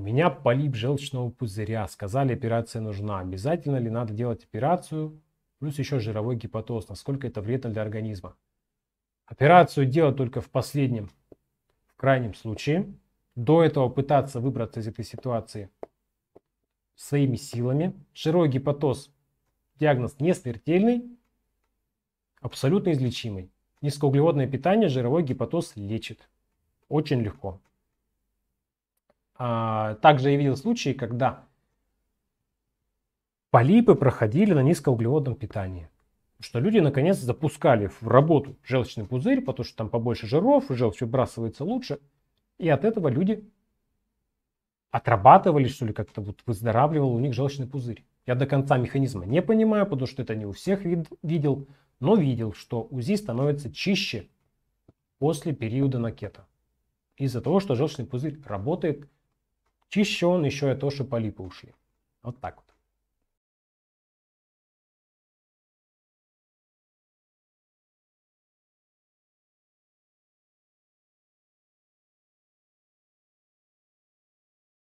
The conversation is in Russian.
У меня полип желчного пузыря. Сказали, операция нужна. Обязательно ли надо делать операцию? Плюс еще жировой гепатоз. Насколько это вредно для организма? Операцию делать только в последнем, в крайнем случае. До этого пытаться выбраться из этой ситуации своими силами. Жировой гепатоз диагноз не смертельный, абсолютно излечимый. Низкоуглеводное питание жировой гепатоз лечит. Очень легко. А, также я видел случаи, когда полипы проходили на низкоуглеводном питании. Что люди наконец запускали в работу желчный пузырь, потому что там побольше жиров, желчь выбрасывается лучше. И от этого люди отрабатывали, что ли, как-то вот выздоравливал у них желчный пузырь. Я до конца механизма не понимаю, потому что это не у всех вид- видел, но видел, что УЗИ становится чище после периода накета. Из-за того, что желчный пузырь работает Чище он еще и то, что полипы ушли. Вот так вот.